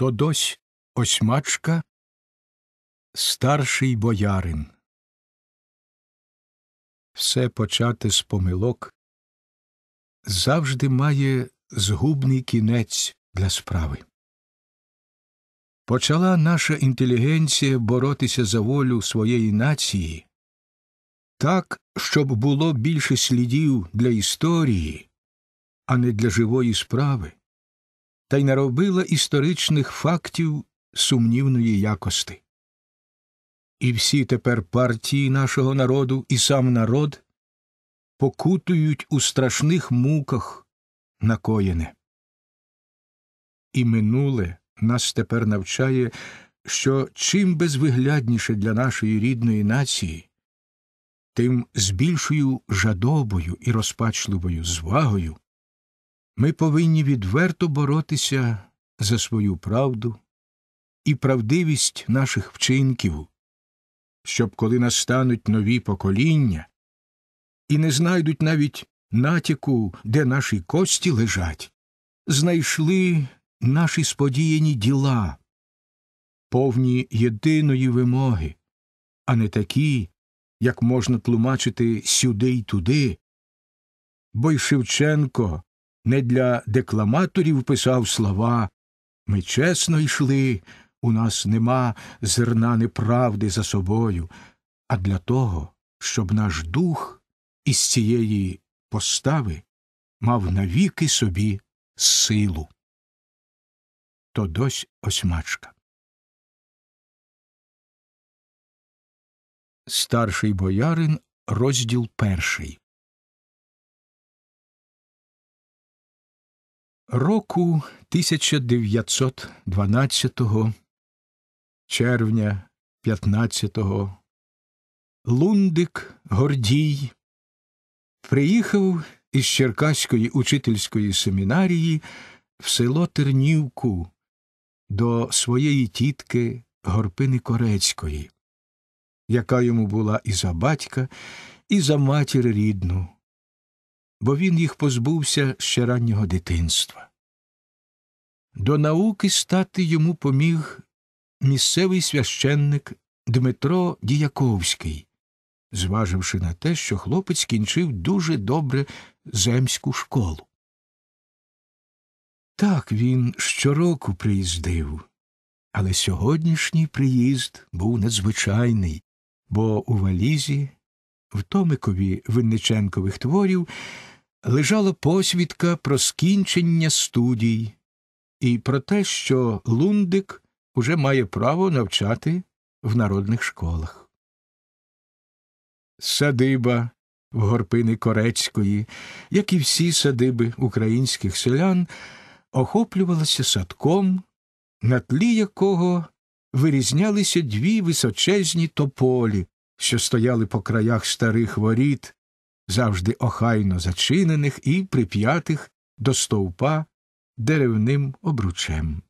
То Тодось Осьмачка, старший боярин. Все почати з помилок завжди має згубний кінець для справи. Почала наша інтелігенція боротися за волю своєї нації так, щоб було більше слідів для історії, а не для живої справи та й наробила історичних фактів сумнівної якости. І всі тепер партії нашого народу і сам народ покутують у страшних муках накоєне. І минуле нас тепер навчає, що чим безвиглядніше для нашої рідної нації, тим з більшою жадобою і розпачливою звагою ми повинні відверто боротися за свою правду і правдивість наших вчинків, щоб, коли настануть нові покоління і не знайдуть навіть натяку, де наші кості лежать, знайшли наші сподіяні діла, повні єдиної вимоги, а не такі, як можна тлумачити сюди й туди, бо й Шевченко не для декламаторів писав слова Ми чесно йшли, у нас нема зерна неправди за собою, а для того, щоб наш дух із цієї постави мав навіки собі силу. То Тодось осьмачка. Старший боярин, розділ перший. Року 1912 червня 15-го Лундик Гордій приїхав із Черкаської учительської семінарії в село Тернівку до своєї тітки Горпини Корецької, яка йому була і за батька, і за матір рідну, бо він їх позбувся ще раннього дитинства. До науки стати йому поміг місцевий священник Дмитро Діяковський, зваживши на те, що хлопець кінчив дуже добре земську школу. Так він щороку приїздив, але сьогоднішній приїзд був надзвичайний, бо у валізі, в томикові Винниченкових творів, лежала посвідка про скінчення студій і про те, що Лундик уже має право навчати в народних школах. Садиба в горпини Корецької, як і всі садиби українських селян, охоплювалася садком, на тлі якого вирізнялися дві височезні тополі, що стояли по краях старих воріт, завжди охайно зачинених і прип'ятих до стовпа деревним обручем.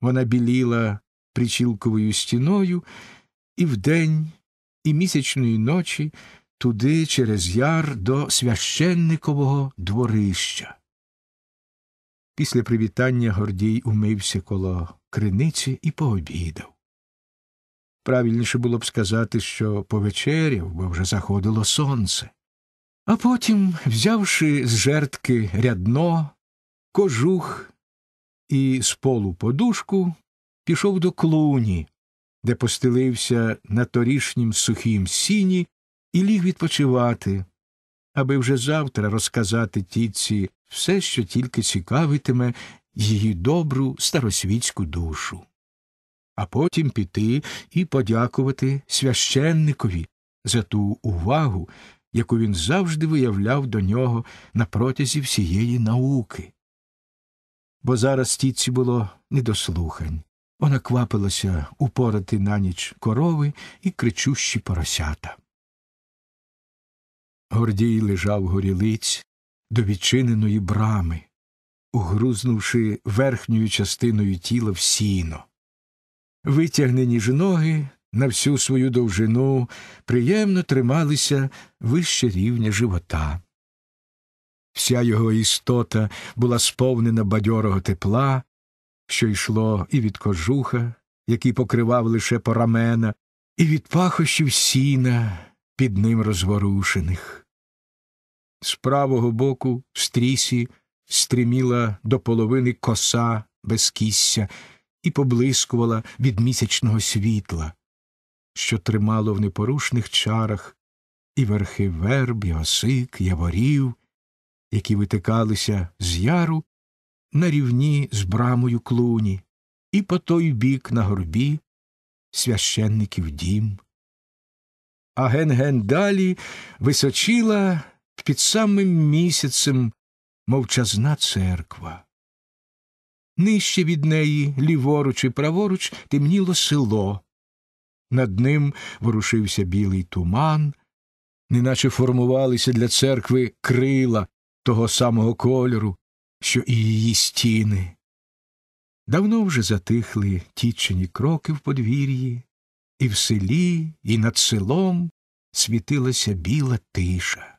Вона біліла причілковою стіною і вдень, і місячної ночі туди через яр до священникового дворища. Після привітання Гордій умився коло криниці і пообідав. Правильніше було б сказати, що повечеряв, бо вже заходило сонце. А потім, взявши з жертки рядно кожух і з полу подушку пішов до клуні, де постелився на торішнім сухім сіні і ліг відпочивати, аби вже завтра розказати тітці все, що тільки цікавитиме її добру старосвітську душу. А потім піти і подякувати священникові за ту увагу, яку він завжди виявляв до нього на протязі всієї науки бо зараз тітці було не до слухань. Вона квапилася упорати на ніч корови і кричущі поросята. Гордій лежав горілиць до відчиненої брами, угрузнувши верхньою частиною тіла в сіно. Витягнені ж ноги на всю свою довжину приємно трималися вище рівня живота вся його істота була сповнена бадьорого тепла, що йшло і від кожуха, який покривав лише порамена, і від пахощів сіна під ним розворушених. З правого боку в стрісі стриміла до половини коса без кісся і поблискувала від місячного світла, що тримало в непорушних чарах і верхи верб, і осик, яворів, які витикалися з яру на рівні з брамою клуні, і по той бік на горбі священників дім. А ген-ген далі височила під самим місяцем мовчазна церква. Нижче від неї, ліворуч і праворуч, темніло село. Над ним ворушився білий туман, неначе формувалися для церкви крила, того самого кольору, що і її стіни. Давно вже затихли тічені кроки в подвір'ї, і в селі, і над селом світилася біла тиша.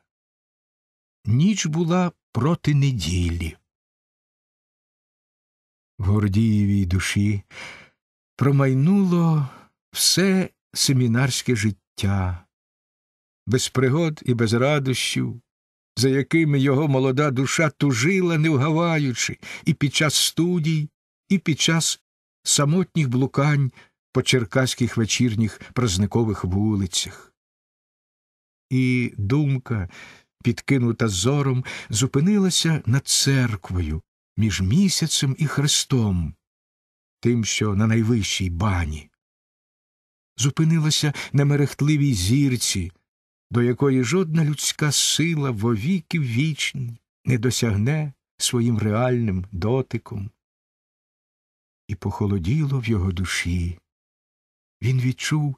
Ніч була проти неділі. В Гордієвій душі промайнуло все семінарське життя, без пригод і без радощів, за якими його молода душа тужила, не вгаваючи, і під час студій, і під час самотніх блукань по черкаських вечірніх празникових вулицях. І думка, підкинута зором, зупинилася над церквою між місяцем і Христом, тим, що на найвищій бані. Зупинилася на мерехтливій зірці до якої жодна людська сила вовіки вічні не досягне своїм реальним дотиком. І похолоділо в його душі. Він відчув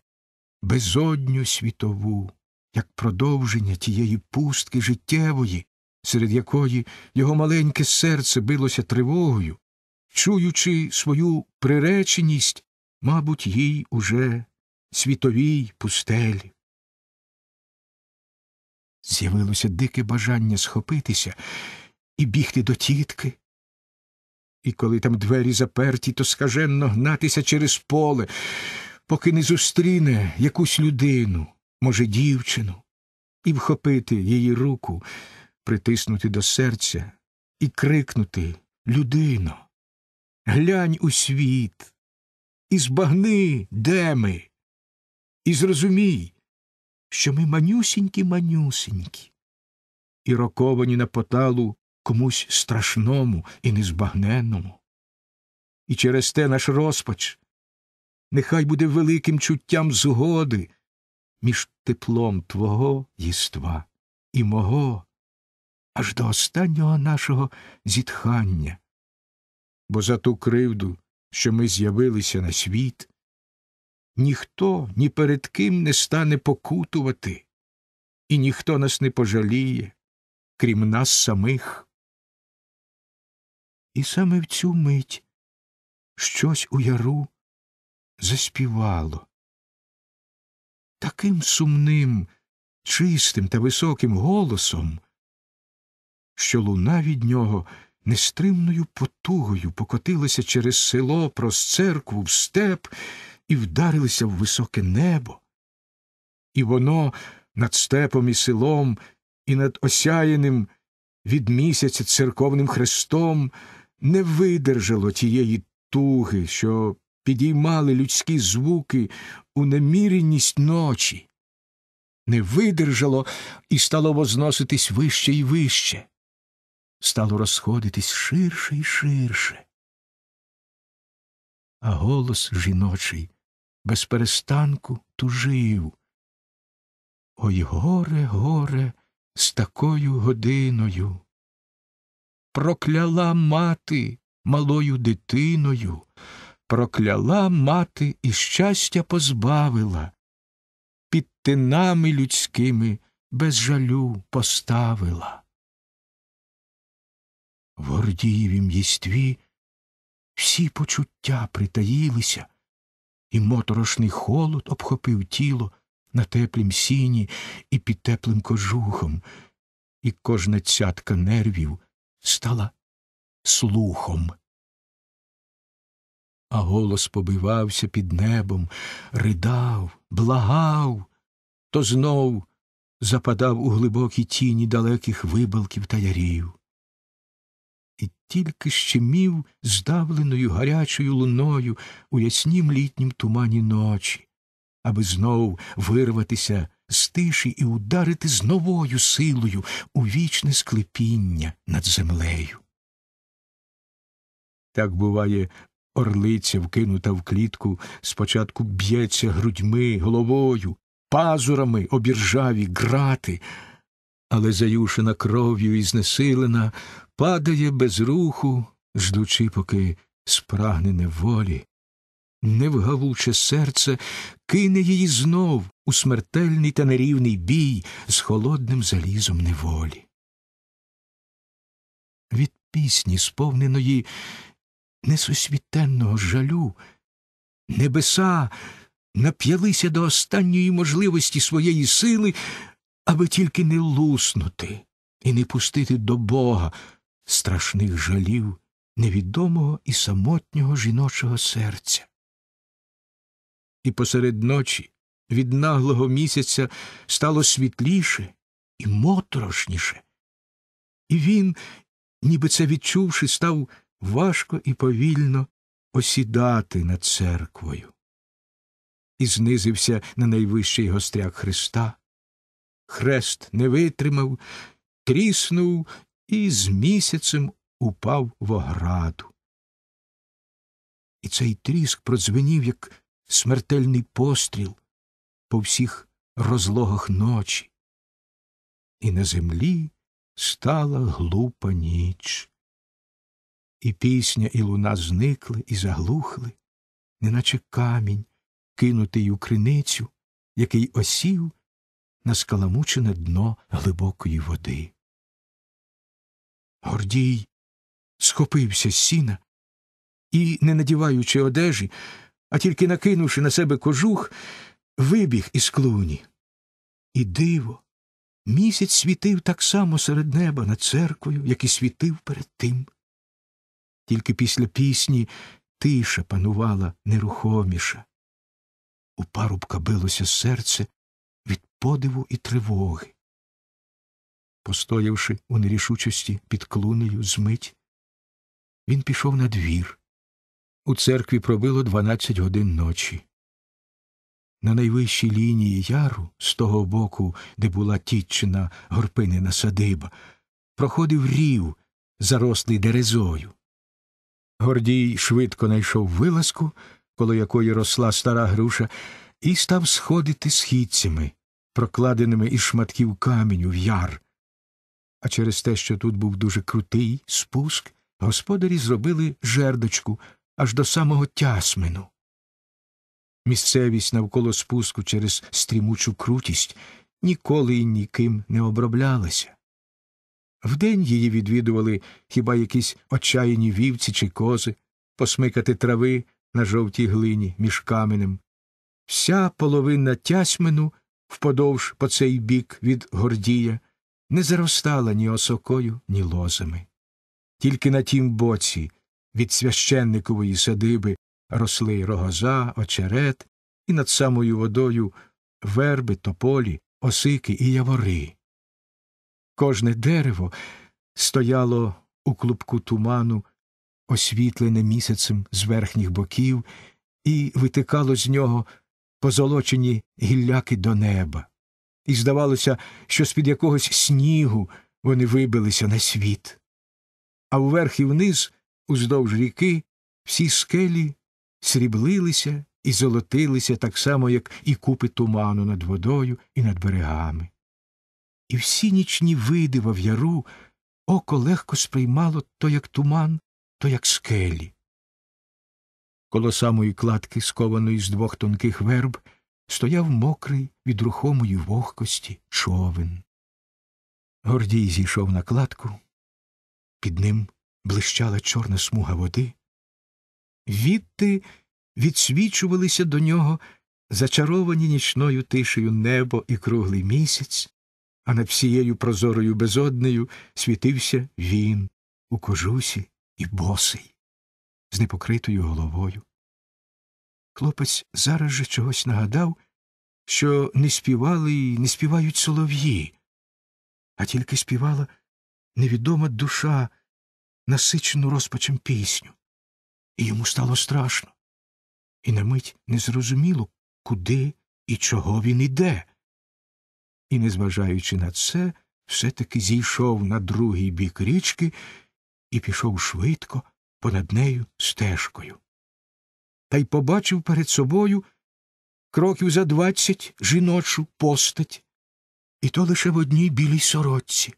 безодню світову, як продовження тієї пустки життєвої, серед якої його маленьке серце билося тривогою, чуючи свою приреченість, мабуть, їй уже світовій пустелі. З'явилося дике бажання схопитися і бігти до тітки. І коли там двері заперті, то скаженно гнатися через поле, поки не зустріне якусь людину, може, дівчину, і вхопити її руку, притиснути до серця і крикнути Людино, глянь у світ, і збагни, де ми, і зрозумій що ми манюсінькі манюсінькі, і роковані на поталу комусь страшному і незбагненному. І через те наш розпач нехай буде великим чуттям згоди між теплом твого єства і мого, аж до останнього нашого зітхання, бо за ту кривду, що ми з'явилися на світ ніхто ні перед ким не стане покутувати, і ніхто нас не пожаліє, крім нас самих. І саме в цю мить щось у яру заспівало. Таким сумним, чистим та високим голосом, що луна від нього нестримною потугою покотилася через село, проз церкву, в степ і вдарилися в високе небо. І воно над степом і селом, і над осяяним від місяця церковним хрестом не видержало тієї туги, що підіймали людські звуки у неміряність ночі, не видержало і стало возноситись вище і вище, стало розходитись ширше і ширше. А голос жіночий без перестанку тужив. Ой, горе, горе, з такою годиною. Прокляла мати малою дитиною, прокляла мати і щастя позбавила, під тинами людськими без жалю поставила. В Гордіївім єстві всі почуття притаїлися, і моторошний холод обхопив тіло на теплім сіні і під теплим кожухом, і кожна цятка нервів стала слухом. А голос побивався під небом, ридав, благав, то знов западав у глибокі тіні далеких вибалків та ярів і тільки щемів здавленою гарячою луною у яснім літнім тумані ночі, аби знов вирватися з тиші і ударити з новою силою у вічне склепіння над землею. Так буває, орлиця, вкинута в клітку, спочатку б'ється грудьми, головою, пазурами обіржаві грати, але заюшена кров'ю і знесилена, падає без руху, ждучи, поки спрагне неволі, невгавуче серце кине її знов у смертельний та нерівний бій з холодним залізом неволі. Від пісні, сповненої несусвітенного жалю, небеса нап'ялися до останньої можливості своєї сили, аби тільки не луснути і не пустити до Бога страшних жалів невідомого і самотнього жіночого серця. І посеред ночі від наглого місяця стало світліше і моторошніше, і він, ніби це відчувши, став важко і повільно осідати над церквою. І знизився на найвищий гостряк Христа. Хрест не витримав, тріснув і з місяцем упав в ограду. І цей тріск продзвенів, як смертельний постріл по всіх розлогах ночі. І на землі стала глупа ніч. І пісня, і луна зникли і заглухли, неначе камінь, кинутий у криницю, який осів на скаламучене дно глибокої води. Гордій схопився з сіна і, не надіваючи одежі, а тільки накинувши на себе кожух, вибіг із клуні. І диво, місяць світив так само серед неба над церквою, як і світив перед тим. Тільки після пісні тиша панувала нерухоміша. У парубка билося серце від подиву і тривоги постоявши у нерішучості під клунею змить, він пішов на двір. У церкві пробило дванадцять годин ночі. На найвищій лінії яру, з того боку, де була тітчина горпинина садиба, проходив рів, зарослий дерезою. Гордій швидко найшов вилазку, коло якої росла стара груша, і став сходити східцями, прокладеними із шматків каменю в яр, а через те, що тут був дуже крутий спуск, господарі зробили жердочку аж до самого тясмину. Місцевість навколо спуску через стрімучу крутість ніколи і ніким не оброблялася. Вдень її відвідували хіба якісь отчаяні вівці чи кози, посмикати трави на жовтій глині між каменем. Вся половина Тясьмину вподовж по цей бік від Гордія не заростала ні осокою, ні лозами. Тільки на тім боці від священникової садиби росли рогоза, очерет, і над самою водою верби, тополі, осики і явори. Кожне дерево стояло у клубку туману, освітлене місяцем з верхніх боків, і витикало з нього позолочені гілляки до неба і здавалося, що з-під якогось снігу вони вибилися на світ. А вверх і вниз, уздовж ріки, всі скелі сріблилися і золотилися так само, як і купи туману над водою і над берегами. І всі нічні види в яру око легко сприймало то як туман, то як скелі. Коло самої кладки, скованої з двох тонких верб, стояв мокрий від рухомої вогкості човен. Гордій зійшов на кладку, під ним блищала чорна смуга води. Відти відсвічувалися до нього зачаровані нічною тишею небо і круглий місяць, а над всією прозорою безоднею світився він у кожусі і босий, з непокритою головою. Хлопець зараз же чогось нагадав, що не співали і не співають солов'ї, а тільки співала невідома душа, насичену розпачем пісню. І йому стало страшно. І на мить не зрозуміло, куди і чого він іде. І, незважаючи на це, все таки зійшов на другий бік річки і пішов швидко понад нею стежкою та й побачив перед собою кроків за двадцять жіночу постать, і то лише в одній білій сорочці.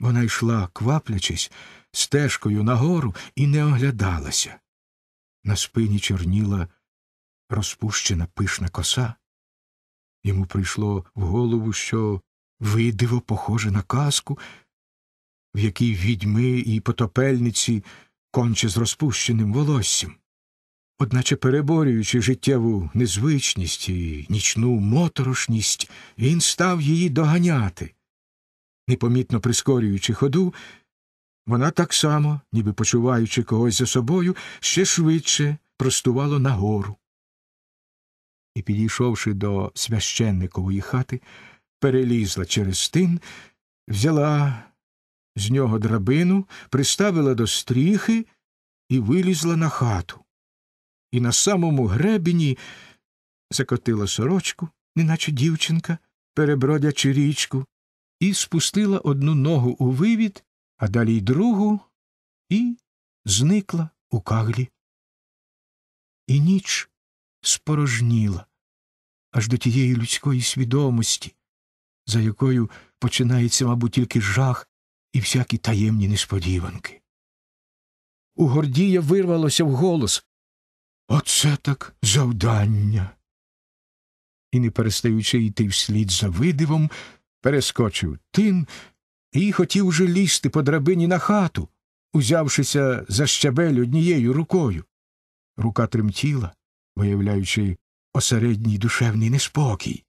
Вона йшла, кваплячись, стежкою нагору і не оглядалася. На спині чорніла розпущена пишна коса. Йому прийшло в голову, що видиво похоже на казку, в якій відьми і потопельниці конче з розпущеним волоссям. Одначе, переборюючи життєву незвичність і нічну моторошність, він став її доганяти. Непомітно прискорюючи ходу, вона так само, ніби почуваючи когось за собою, ще швидше простувала нагору. І, підійшовши до священникової хати, перелізла через тин, взяла з нього драбину, приставила до стріхи і вилізла на хату і на самому гребені закотила сорочку, неначе дівчинка, перебродячи річку, і спустила одну ногу у вивід, а далі й другу, і зникла у каглі. І ніч спорожніла аж до тієї людської свідомості, за якою починається, мабуть, тільки жах і всякі таємні несподіванки. У Гордія вирвалося в голос Оце так завдання. І, не перестаючи йти вслід за видивом, перескочив тин і хотів уже лізти по драбині на хату, узявшися за щабель однією рукою. Рука тремтіла, виявляючи осередній душевний неспокій.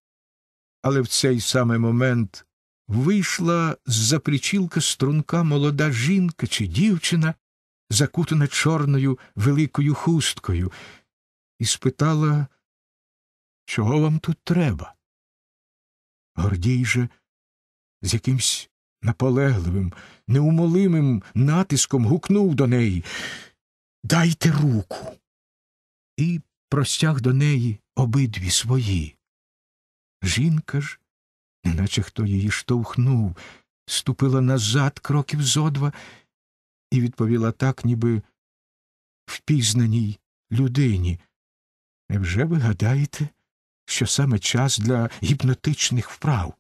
Але в цей самий момент вийшла з за причілка струнка молода жінка чи дівчина закутана чорною великою хусткою, і спитала, чого вам тут треба? Гордій же з якимсь наполегливим, неумолимим натиском гукнув до неї Дайте руку. І простяг до неї обидві свої. Жінка ж, неначе хто її штовхнув, ступила назад кроків зодва і відповіла так, ніби впізнаній людині. Невже ви гадаєте, що саме час для гіпнотичних вправ?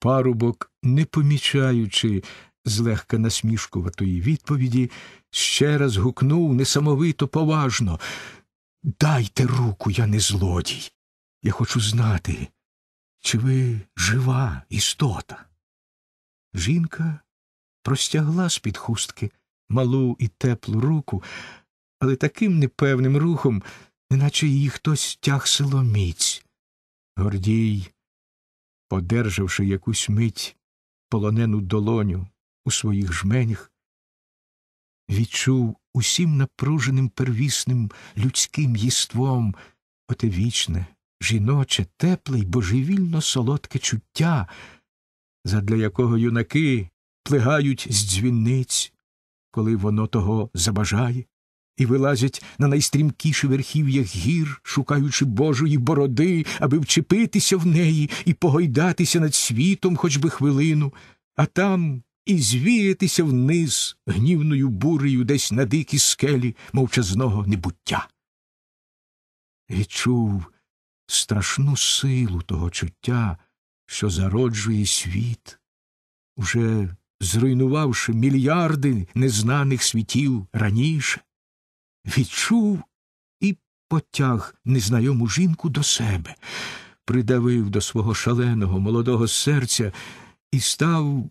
Парубок, не помічаючи злегка насмішкуватої відповіді, ще раз гукнув несамовито поважно Дайте руку, я не злодій. Я хочу знати, чи ви жива істота. Жінка простягла з під хустки малу і теплу руку, але таким непевним рухом, неначе її хтось тяг силоміць. Гордій, подержавши якусь мить полонену долоню у своїх жменях, відчув усім напруженим первісним людським їством оте вічне, жіноче, тепле й божевільно солодке чуття, задля якого юнаки стлигають з дзвіниць, коли воно того забажає, і вилазять на найстрімкіші верхів'ях гір, шукаючи Божої бороди, аби вчепитися в неї і погойдатися над світом хоч би хвилину, а там і звіятися вниз гнівною бурею десь на дикі скелі мовчазного небуття. Відчув страшну силу того чуття, що зароджує світ, уже зруйнувавши мільярди незнаних світів раніше, відчув і потяг незнайому жінку до себе, придавив до свого шаленого молодого серця і став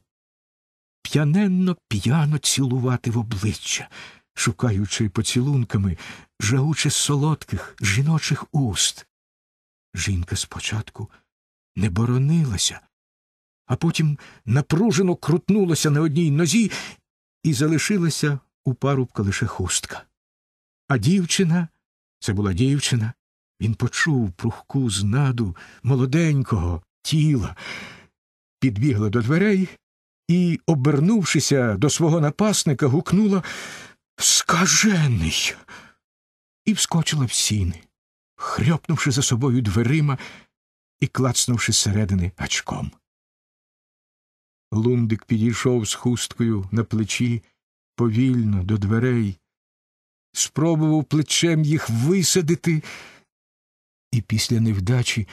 п'яненно п'яно цілувати в обличчя, шукаючи поцілунками жагуче солодких жіночих уст. Жінка спочатку не боронилася, а потім напружено крутнулася на одній нозі і залишилася у парубка лише хустка. А дівчина це була дівчина, він почув прухку знаду молоденького тіла, підбігла до дверей і, обернувшися до свого напасника, гукнула Скажений. І вскочила в сіни, хрьопнувши за собою дверима і клацнувши зсередини очком. Лундик підійшов з хусткою на плечі повільно до дверей, спробував плечем їх висадити і після невдачі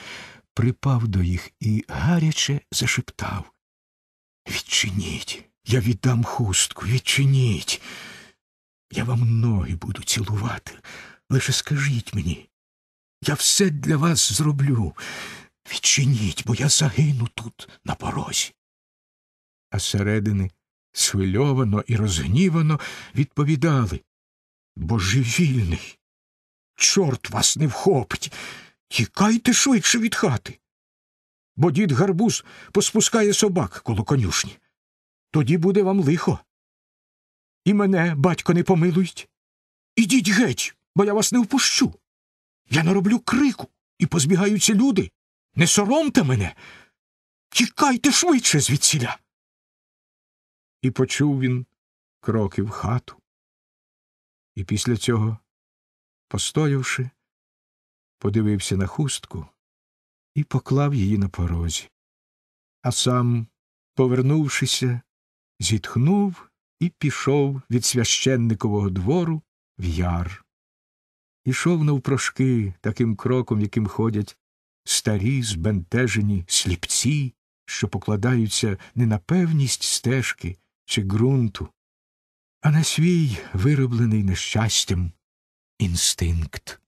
припав до їх і гаряче зашептав Відчиніть, я віддам хустку, відчиніть. Я вам ноги буду цілувати. Лише скажіть мені, я все для вас зроблю. Відчиніть, бо я загину тут на порозі а зсередини, схвильовано і розгнівано відповідали Божевільний. Чорт вас не вхопить. Тікайте швидше від хати. Бо дід гарбуз поспускає собак коло конюшні. Тоді буде вам лихо. І мене батько не помилують. Ідіть геть, бо я вас не впущу. Я нароблю крику, і позбігаються люди. Не соромте мене. Тікайте швидше звідсіля і почув він кроки в хату. І після цього, постоявши, подивився на хустку і поклав її на порозі, а сам, повернувшися, зітхнув і пішов від священникового двору в яр. Ішов навпрошки таким кроком, яким ходять старі, збентежені сліпці, що покладаються не на певність стежки, чи ґрунту, а на свій вироблений нещастям інстинкт.